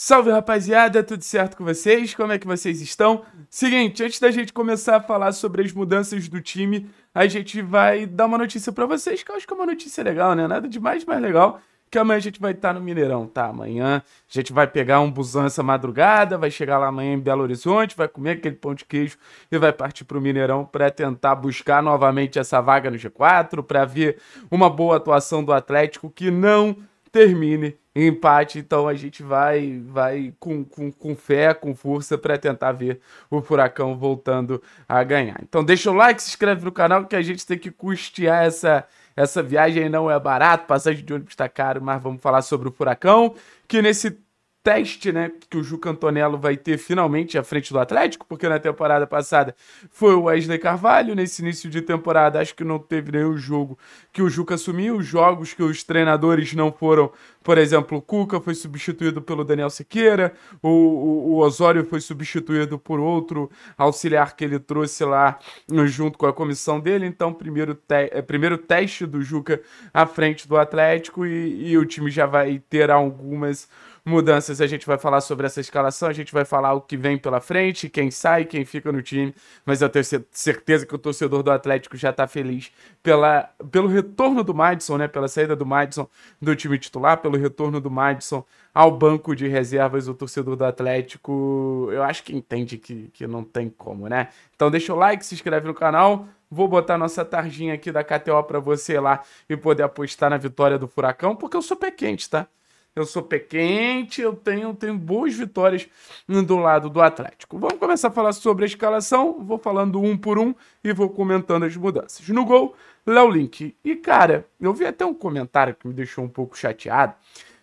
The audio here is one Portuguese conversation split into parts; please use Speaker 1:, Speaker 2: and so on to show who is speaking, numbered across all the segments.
Speaker 1: Salve rapaziada, tudo certo com vocês? Como é que vocês estão? Seguinte, antes da gente começar a falar sobre as mudanças do time, a gente vai dar uma notícia para vocês, que eu acho que é uma notícia legal, né? Nada demais, mais legal. Que amanhã a gente vai estar tá no Mineirão, tá? Amanhã a gente vai pegar um busança madrugada, vai chegar lá amanhã em Belo Horizonte, vai comer aquele pão de queijo e vai partir pro Mineirão para tentar buscar novamente essa vaga no G4, para ver uma boa atuação do Atlético que não termine em empate. Então a gente vai vai com, com, com fé, com força para tentar ver o Furacão voltando a ganhar. Então deixa o like, se inscreve no canal que a gente tem que custear essa essa viagem não é barato, passagem de ônibus está caro, mas vamos falar sobre o Furacão, que nesse teste, né, que o Juca Antonello vai ter finalmente à frente do Atlético, porque na temporada passada foi o Wesley Carvalho, nesse início de temporada acho que não teve nenhum jogo que o Juca assumiu, jogos que os treinadores não foram, por exemplo, o Cuca foi substituído pelo Daniel Siqueira, o, o, o Osório foi substituído por outro auxiliar que ele trouxe lá junto com a comissão dele, então primeiro, te é, primeiro teste do Juca à frente do Atlético e, e o time já vai ter algumas mudanças, a gente vai falar sobre essa escalação, a gente vai falar o que vem pela frente, quem sai, quem fica no time, mas eu tenho certeza que o torcedor do Atlético já está feliz pela, pelo retorno do Madison, né, pela saída do Madison do time titular, pelo retorno do Madison ao banco de reservas, o torcedor do Atlético, eu acho que entende que, que não tem como, né? Então deixa o like, se inscreve no canal, Vou botar nossa tarjinha aqui da KTO para você lá e poder apostar na vitória do Furacão, porque eu sou pé quente, tá? Eu sou pé quente, eu tenho, tenho boas vitórias do lado do Atlético. Vamos começar a falar sobre a escalação. Vou falando um por um e vou comentando as mudanças. No gol, Léo Link. E cara, eu vi até um comentário que me deixou um pouco chateado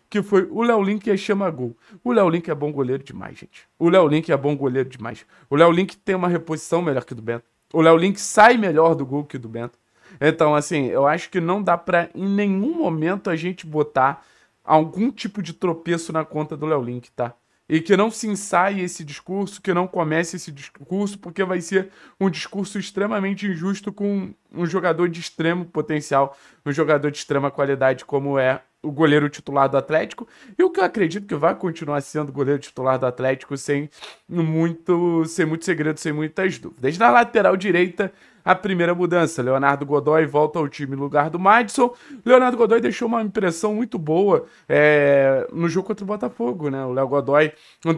Speaker 1: que foi o Léo Link é chama gol. O Léo Link é bom goleiro demais, gente. O Léo Link é bom goleiro demais. O Léo Link tem uma reposição melhor que do Bento. O Léo Link sai melhor do gol que do Bento. Então, assim, eu acho que não dá para em nenhum momento a gente botar algum tipo de tropeço na conta do Léo Link, tá? E que não se ensaie esse discurso, que não comece esse discurso, porque vai ser um discurso extremamente injusto com um jogador de extremo potencial, um jogador de extrema qualidade como é o goleiro titular do Atlético, e o que eu acredito que vai continuar sendo goleiro titular do Atlético sem muito, sem muito segredo, sem muitas dúvidas. Na lateral direita, a primeira mudança, Leonardo Godoy volta ao time no lugar do Madison. Leonardo Godoy deixou uma impressão muito boa é, no jogo contra o Botafogo, né? O Léo Godoy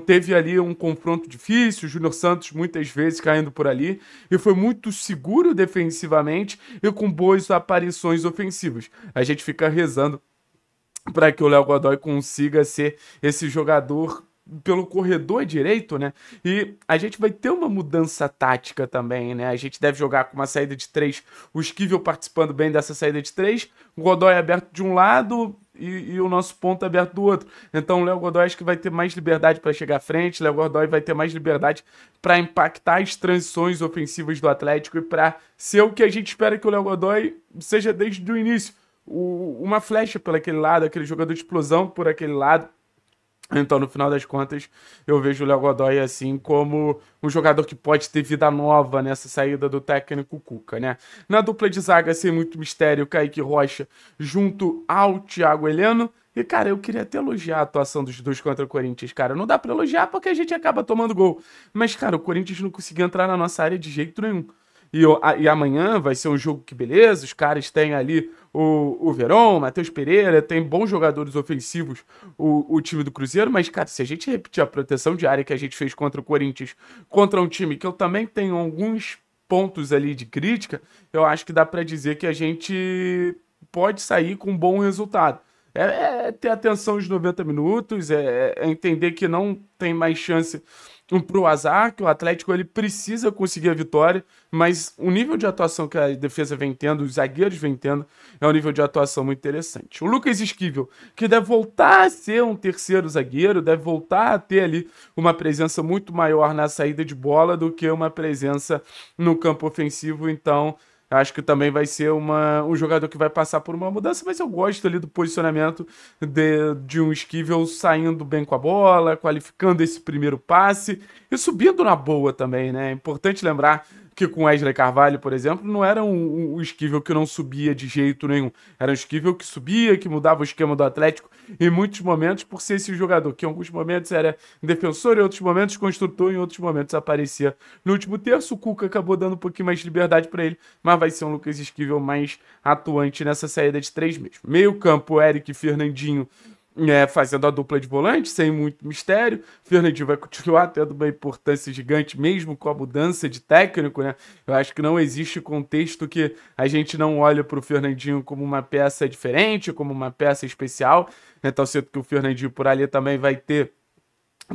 Speaker 1: teve ali um confronto difícil, o Júnior Santos muitas vezes caindo por ali, e foi muito seguro defensivamente e com boas aparições ofensivas. A gente fica rezando para que o Léo Godoy consiga ser esse jogador pelo corredor direito, né? E a gente vai ter uma mudança tática também, né? A gente deve jogar com uma saída de três, o Esquivel participando bem dessa saída de três, o Godoy aberto de um lado e, e o nosso ponto aberto do outro. Então o Léo Godoy acho que vai ter mais liberdade para chegar à frente, Léo Godoy vai ter mais liberdade para impactar as transições ofensivas do Atlético e para ser o que a gente espera que o Léo Godoy seja desde o início o, uma flecha por aquele lado, aquele jogador de explosão por aquele lado. Então, no final das contas, eu vejo o Léo Godoy assim como um jogador que pode ter vida nova nessa saída do técnico Cuca, né? Na dupla de zaga, sem muito mistério, Kaique Rocha junto ao Thiago Heleno. E, cara, eu queria até elogiar a atuação dos dois contra o Corinthians, cara. Não dá pra elogiar porque a gente acaba tomando gol. Mas, cara, o Corinthians não conseguia entrar na nossa área de jeito nenhum. E, e amanhã vai ser um jogo que, beleza, os caras têm ali o, o Verón, o Matheus Pereira, tem bons jogadores ofensivos o, o time do Cruzeiro, mas, cara, se a gente repetir a proteção de área que a gente fez contra o Corinthians, contra um time que eu também tenho alguns pontos ali de crítica, eu acho que dá para dizer que a gente pode sair com um bom resultado é, é ter atenção os 90 minutos, é, é, entender que não tem mais chance para o azar, que o Atlético ele precisa conseguir a vitória, mas o nível de atuação que a defesa vem tendo, os zagueiros vem tendo, é um nível de atuação muito interessante. O Lucas Esquivel, que deve voltar a ser um terceiro zagueiro, deve voltar a ter ali uma presença muito maior na saída de bola do que uma presença no campo ofensivo, então acho que também vai ser uma, um jogador que vai passar por uma mudança, mas eu gosto ali do posicionamento de, de um Esquivel saindo bem com a bola, qualificando esse primeiro passe e subindo na boa também, né? É importante lembrar que com Wesley Carvalho, por exemplo, não era um, um esquivel que não subia de jeito nenhum. Era um esquivel que subia, que mudava o esquema do Atlético em muitos momentos, por ser esse jogador que em alguns momentos era defensor, em outros momentos construtor, em outros momentos aparecia no último terço. O Cuca acabou dando um pouquinho mais de liberdade para ele, mas vai ser um Lucas Esquivel mais atuante nessa saída de três meses. Meio campo, Eric Fernandinho é, fazendo a dupla de volante, sem muito mistério. Fernandinho vai continuar tendo uma importância gigante, mesmo com a mudança de técnico, né? Eu acho que não existe contexto que a gente não olhe para o Fernandinho como uma peça diferente, como uma peça especial. Né? Tal então, certo que o Fernandinho por ali também vai ter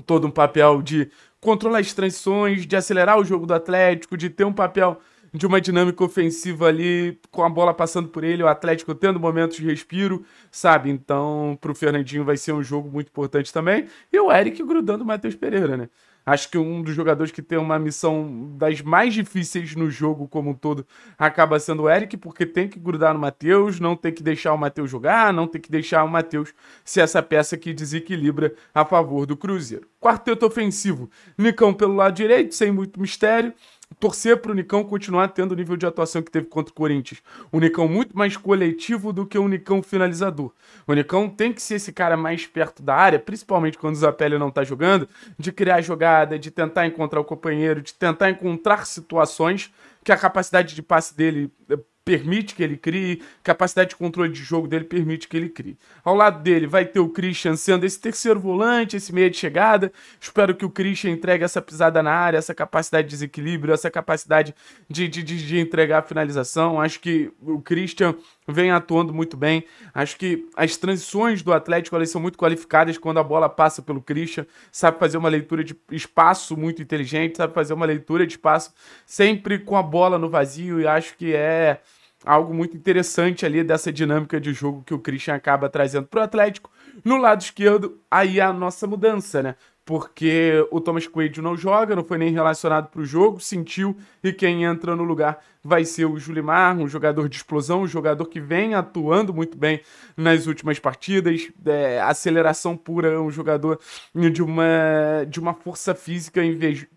Speaker 1: todo um papel de controlar as transições, de acelerar o jogo do Atlético, de ter um papel de uma dinâmica ofensiva ali, com a bola passando por ele, o Atlético tendo momentos de respiro, sabe? Então, pro Fernandinho vai ser um jogo muito importante também. E o Eric grudando o Matheus Pereira, né? Acho que um dos jogadores que tem uma missão das mais difíceis no jogo como um todo acaba sendo o Eric, porque tem que grudar no Matheus, não tem que deixar o Matheus jogar, não tem que deixar o Matheus ser essa peça que desequilibra a favor do Cruzeiro. Quarteto ofensivo, Nicão pelo lado direito, sem muito mistério torcer para o Nicão continuar tendo o nível de atuação que teve contra o Corinthians. O Nicão muito mais coletivo do que o Nicão finalizador. O Nicão tem que ser esse cara mais perto da área, principalmente quando o Zapelli não está jogando, de criar jogada, de tentar encontrar o companheiro, de tentar encontrar situações que a capacidade de passe dele eh, permite que ele crie, capacidade de controle de jogo dele permite que ele crie. Ao lado dele vai ter o Christian sendo esse terceiro volante, esse meia de chegada. Espero que o Christian entregue essa pisada na área, essa capacidade de desequilíbrio, essa capacidade de, de, de, de entregar a finalização. Acho que o Christian vem atuando muito bem. Acho que as transições do Atlético elas são muito qualificadas quando a bola passa pelo Christian, sabe fazer uma leitura de espaço muito inteligente, sabe fazer uma leitura de espaço sempre com a bola no vazio e acho que é algo muito interessante ali dessa dinâmica de jogo que o Christian acaba trazendo para o Atlético. No lado esquerdo, aí é a nossa mudança, né? porque o Thomas Quaid não joga, não foi nem relacionado para o jogo, sentiu e quem entra no lugar vai ser o Julimar, um jogador de explosão, um jogador que vem atuando muito bem nas últimas partidas, é, aceleração pura, um jogador de uma, de uma força física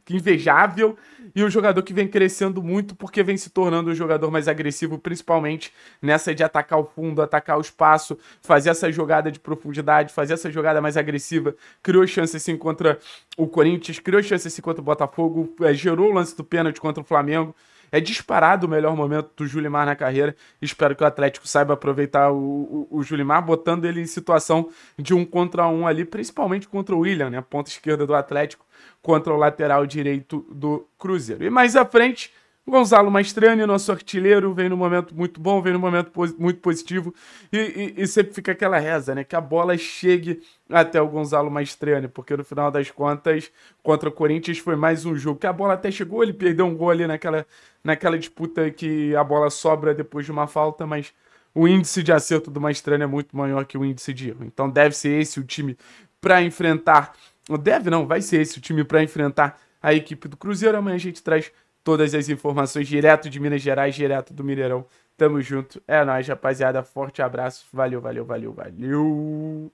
Speaker 1: invejável e um jogador que vem crescendo muito porque vem se tornando um jogador mais agressivo, principalmente nessa de atacar o fundo, atacar o espaço, fazer essa jogada de profundidade, fazer essa jogada mais agressiva, criou chances se encontrar contra o Corinthians, criou chance esse contra o Botafogo, é, gerou o lance do pênalti contra o Flamengo. É disparado o melhor momento do Julimar na carreira. Espero que o Atlético saiba aproveitar o, o, o Julimar, botando ele em situação de um contra um ali, principalmente contra o William, né? Ponta esquerda do Atlético, contra o lateral direito do Cruzeiro. E mais à frente, Gonzalo Maestrani, nosso artilheiro, vem num momento muito bom, vem num momento muito positivo. E, e, e, sempre fica aquela reza, né? Que a bola chegue até o Gonzalo Maestrani, porque no final das contas, contra o Corinthians foi mais um jogo. Que a bola até chegou, ele perdeu um gol ali naquela, naquela disputa que a bola sobra depois de uma falta, mas o índice de acerto do Maestrani é muito maior que o índice de erro. Então deve ser esse o time para enfrentar. Deve não, vai ser esse o time para enfrentar a equipe do Cruzeiro. Amanhã a gente traz todas as informações direto de Minas Gerais, direto do Mineirão. Tamo junto. É nóis, rapaziada. Forte abraço. Valeu, valeu, valeu, valeu.